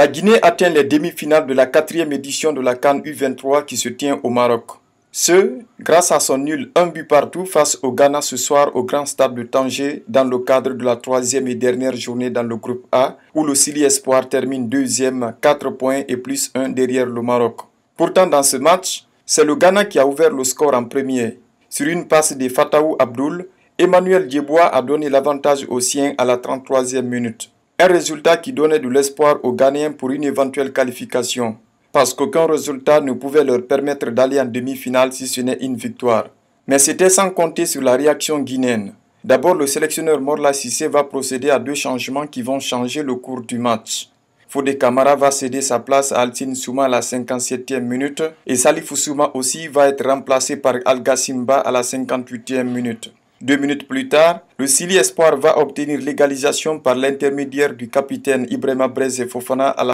La Guinée atteint les demi-finales de la quatrième édition de la Cannes U23 qui se tient au Maroc. Ce, grâce à son nul un but partout face au Ghana ce soir au Grand Stade de Tanger dans le cadre de la troisième et dernière journée dans le groupe A, où le Sili Espoir termine deuxième, 4 points et plus 1 derrière le Maroc. Pourtant, dans ce match, c'est le Ghana qui a ouvert le score en premier. Sur une passe de Fataou Abdoul, Emmanuel Diebois a donné l'avantage aux siens à la 33e minute. Un résultat qui donnait de l'espoir aux Ghanéens pour une éventuelle qualification, parce qu'aucun résultat ne pouvait leur permettre d'aller en demi-finale si ce n'est une victoire. Mais c'était sans compter sur la réaction guinéenne. D'abord, le sélectionneur Morla Sissé va procéder à deux changements qui vont changer le cours du match. Fode Kamara va céder sa place à Altine Souma à la 57e minute et Salifou Souma aussi va être remplacé par Al Gassimba à la 58e minute. Deux minutes plus tard, le Sili Espoir va obtenir l'égalisation par l'intermédiaire du capitaine Ibrahima Breze Fofana à